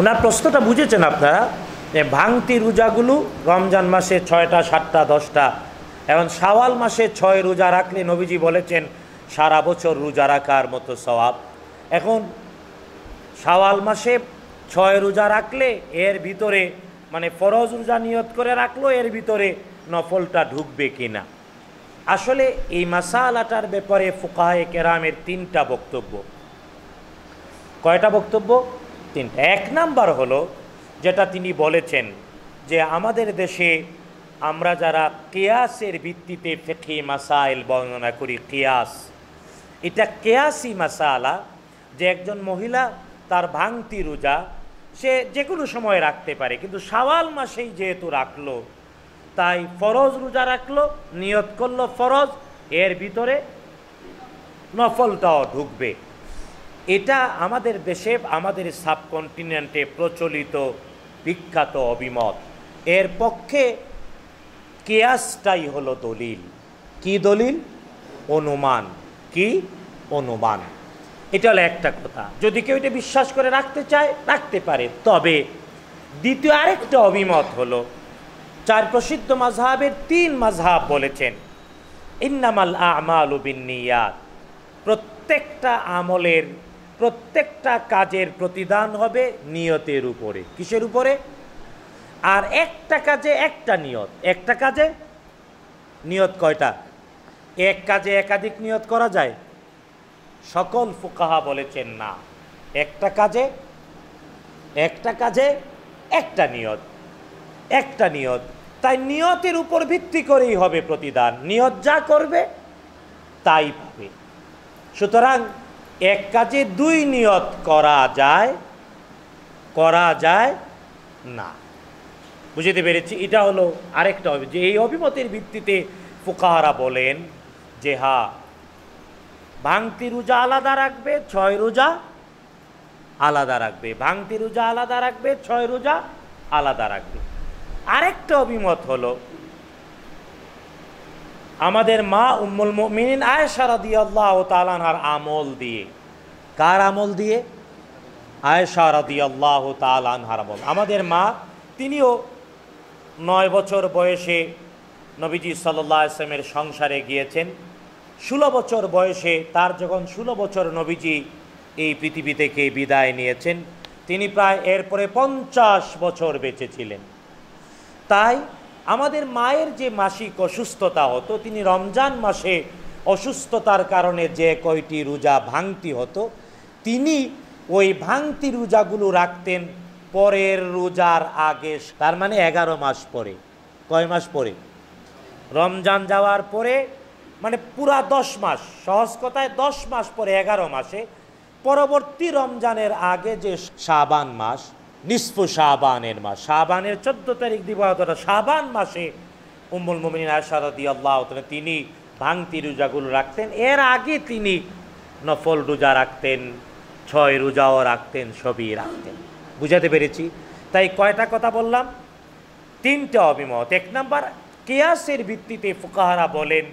ওনার প্রশ্নটা বুঝেছেন আপনারা যে ভাঙতি রোজাগুলো রমজান মাসে ছয়টা সাতটা দশটা এবং সাওয়াল মাসে ছয় রোজা রাখলে নবীজি বলেছেন সারা বছর রোজা রাখার মতো স্বভাব এখন সাওয়াল মাসে ছয় রোজা রাখলে এর ভিতরে মানে ফরজ রোজা নিয়ত করে রাখলো এর ভিতরে নফলটা ঢুকবে কি না আসলে এই মাসালাটার ব্যাপারে ফুকাহে কেরামের তিনটা বক্তব্য কয়টা বক্তব্য তিনটা এক নাম্বার হলো যেটা তিনি বলেছেন যে আমাদের দেশে আমরা যারা কেয়াসের ভিত্তিতে ফেকি মাসাইল বর্ণনা করি কেয়াস এটা কেয়াসি মাসালা যে একজন মহিলা তার ভাঙতি রোজা সে যে কোনো সময় রাখতে পারে কিন্তু সাওয়াল মাসেই যেহেতু রাখলো তাই ফরজ রোজা রাখলো নিয়ত করলো ফরজ এর ভিতরে নফলটাও ঢুকবে এটা আমাদের দেশে আমাদের সাবকন্টিনেন্টে প্রচলিত বিখ্যাত অভিমত এর পক্ষে কেয়াসটাই হলো দলিল কি দলিল অনুমান কি অনুমান এটা হলো একটা কথা যদি কেউ এটা বিশ্বাস করে রাখতে চায় রাখতে পারে তবে দ্বিতীয় আরেকটা অভিমত হলো চার প্রসিদ্ধ মাঝহাবের তিন মাঝহাব বলেছেন ইন্নামাল আমাল বিনিয়াত প্রত্যেকটা আমলের প্রত্যেকটা কাজের প্রতিদান হবে নিয়তের উপরে কিসের উপরে আর একটা কাজে একটা নিয়ত একটা কাজে নিয়ত কয়টা এক কাজে একাধিক নিয়ত করা যায় সকল ফুকাহা বলেছেন না একটা কাজে একটা কাজে একটা নিয়ত একটা নিয়ত তাই নিয়তের উপর ভিত্তি করেই হবে প্রতিদান নিয়ত যা করবে তাই পাবে সুতরাং এক কাজে দুই নিয়ত করা যায় করা যায় না বুঝতে পেরেছি এটা হলো আরেকটা অভিমত যে এই অভিমতের ভিত্তিতে ফুকাহারা বলেন যে হা ভাঙতি রোজা আলাদা রাখবে ছয় রোজা আলাদা রাখবে ভাঙতি রোজা আলাদা রাখবে ছয় রোজা আলাদা রাখবে আরেকটা অভিমত হলো আমাদের মা উম্মুল মিনিন আয়সা রাদি আল্লাহ তালানহার আমল দিয়ে কার আমল দিয়ে আয়সা রাদি আল্লাহ তালানহার আমল আমাদের মা তিনিও নয় বছর বয়সে নবীজি সাল্লা ইসলামের সংসারে গিয়েছেন ষোলো বছর বয়সে তার যখন ষোলো বছর নবীজি এই পৃথিবী থেকে বিদায় নিয়েছেন তিনি প্রায় এরপরে পঞ্চাশ বছর বেঁচে ছিলেন তাই আমাদের মায়ের যে মাসিক অসুস্থতা হতো তিনি রমজান মাসে অসুস্থতার কারণে যে কয়টি রোজা ভাঙতি হতো তিনি ওই ভাঙতি রোজাগুলো রাখতেন পরের রোজার আগে তার মানে এগারো মাস পরে কয় মাস পরে রমজান যাওয়ার পরে মানে পুরা দশ মাস সহজ কথায় দশ মাস পরে এগারো মাসে পরবর্তী রমজানের আগে যে শাবান মাস নিষ্প শাহবানের মাস শাহবানের চোদ্দ তারিখ দিবাহতটা শাহবান মাসে উম্মুল মোমিন আশারদি আল্লাহ তিনি ভাঙতি রোজাগুলো রাখতেন এর আগে তিনি নফল রোজা রাখতেন ছয় রোজাও রাখতেন সবই রাখতেন বুঝাতে পেরেছি তাই কয়টা কথা বললাম তিনটে অভিমত এক নম্বর কেয়াসের ভিত্তিতে ফুকাহারা বলেন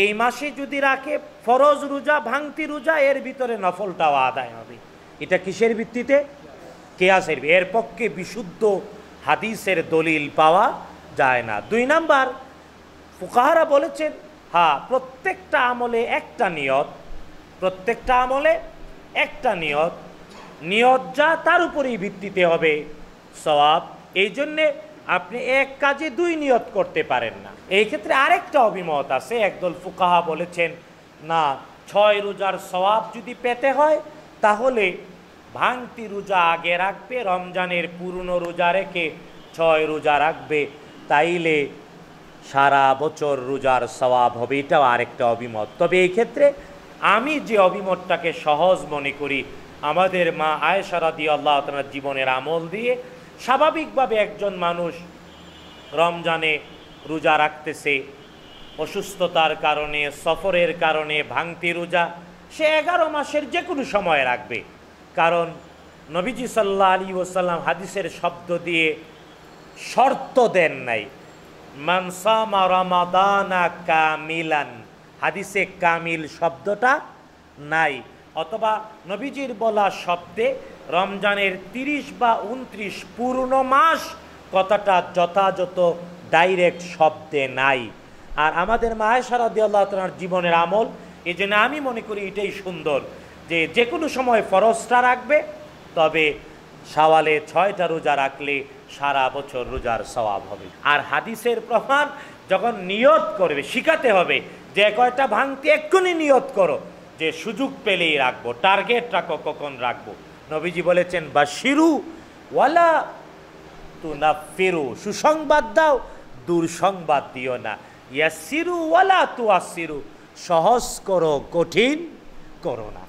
এই মাসে যদি রাখে ফরজ রোজা ভাঙতি রোজা এর ভিতরে নফলটাও আদায় হবে এটা কিসের ভিত্তিতে কেয়াসের এর পক্ষে বিশুদ্ধ হাদিসের দলিল পাওয়া যায় না দুই নাম্বার ফুকাহারা বলেছেন হ্যাঁ প্রত্যেকটা আমলে একটা নিয়ত প্রত্যেকটা আমলে একটা নিয়ত নিয়ত যা তার উপরেই ভিত্তিতে হবে সবাব এই জন্যে আপনি এক কাজে দুই নিয়ত করতে পারেন না এই ক্ষেত্রে আরেকটা অভিমত আছে একদল ফুকাহা বলেছেন না ছয় রোজার সবাব যদি পেতে হয় তাহলে ভাঙতি রোজা আগে রাখবে রমজানের পুরনো রোজা রেখে ছয় রোজা রাখবে তাইলে সারা বছর রোজার স্বভাব হবে এটাও আরেকটা অভিমত তবে এই ক্ষেত্রে আমি যে অভিমতটাকে সহজ মনে করি আমাদের মা দিয়ে আল্লাহ তালার জীবনের আমল দিয়ে স্বাভাবিকভাবে একজন মানুষ রমজানে রোজা রাখতেছে অসুস্থতার কারণে সফরের কারণে ভাঙতি রোজা সে এগারো মাসের যে কোনো সময় রাখবে কারণ নবীজি সাল্লা আলী ওসাল্লাম হাদিসের শব্দ দিয়ে শর্ত দেন নাই মানসামা রমাদানা কামিলান হাদিসে কামিল শব্দটা নাই অথবা নবীজির বলা শব্দে রমজানের তিরিশ বা উনত্রিশ পূর্ণ মাস কথাটা যথাযথ ডাইরেক্ট শব্দে নাই আর আমাদের মায়েশারদি আল্লাহ তালার জীবনের আমল এই জন্য আমি মনে করি এটাই সুন্দর যে যে কোনো সময় ফরজটা রাখবে তবে সাওয়ালে ছয়টা রোজা রাখলে সারা বছর রোজার স্বভাব হবে আর হাদিসের প্রমাণ যখন নিয়ত করবে শিখাতে হবে যে কয়টা ভাঙতে এক্ষুনি নিয়ত করো যে সুযোগ পেলেই রাখবো টার্গেট রাখো কখন রাখবো নবীজি বলেছেন বা শিরু ওয়ালা তু না ফেরু সুসংবাদ দাও দুর্সংবাদ দিও না ইয়া সিরু ওয়ালা তু আসিরু সহজ করো কঠিন করো না